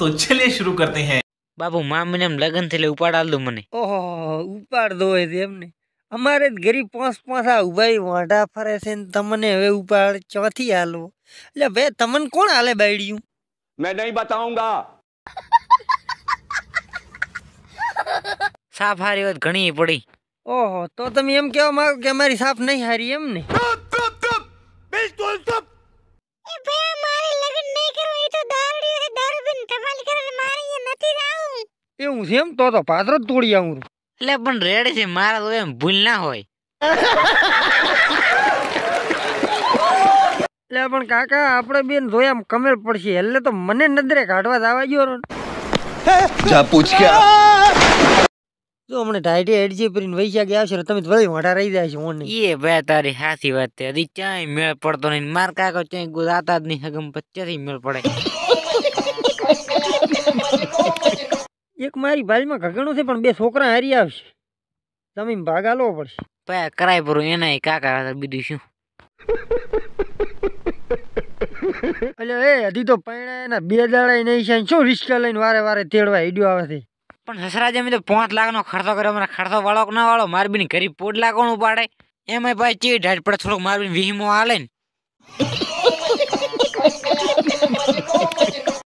तो चलिए शुरू करते हैं બાપુ મામીને એમ લગન થી ઉપાડાલ દો મને ઓહો ઉપાડ દો એ એમને અમારે જ ગરીબ પોસ પોસા ઉભાઈ વાંઢા ફરે છે ને તમને હવે ઉપાડ ચોથી હાલો એટલે બે તમને કોણ હાલે બાયડ્યું મેં નહીં બતાઉંગા સાફ હારી વાત ઘણી પડી ઓહો તો તમે એમ કેવા માંગો કે અમારી સાફ નહીં હારી એમ ને નથી જાવું એવું છે એમ તો તો પાત્ર જ તોડી આવું એટલે પણ રેડ છે મારા તો એમ ભૂલ ના હોય એટલે પણ કાકા આપણે બેન જોયા એમ કમેલ પડશે એટલે તો મને નદરે કાઢવા જવા ગયો જા પૂછ જો હમણે ટાઈટી એડજી પરીને વૈશા ગયા છે તમે વળી મોટા રહી જાય છે ઓન એ બે તારી સાચી વાત છે હજી ચાય મેળ પડતો નહીં માર કાકો ચાય ગુજાતા જ નહીં હગમ પચ્યાથી મેળ પડે એક મારી ભાઈમાં ઘગણું છે પણ બે છોકરા હારી આવશે તમે ભાગ આલવો પડશે પા કરાય ભરું એના કાકા બીજું શું એટલે એ હજી તો પૈણા એના બે દાડા નહીં છે શું રિસ્કા લઈને વારે વારે તેડવા હિડ્યો આવે છે પણ સસરાજી અમે તો પાંચ લાખનો ખર્ચો કર્યો મને ખર્ચો વાળો ના વાળો મારબીની ગરીબ પોટલા કોણ ઉપાડે એમાં ભાઈ ચીડ હાડ પડે થોડોક મારબીન વીમો હાલે ને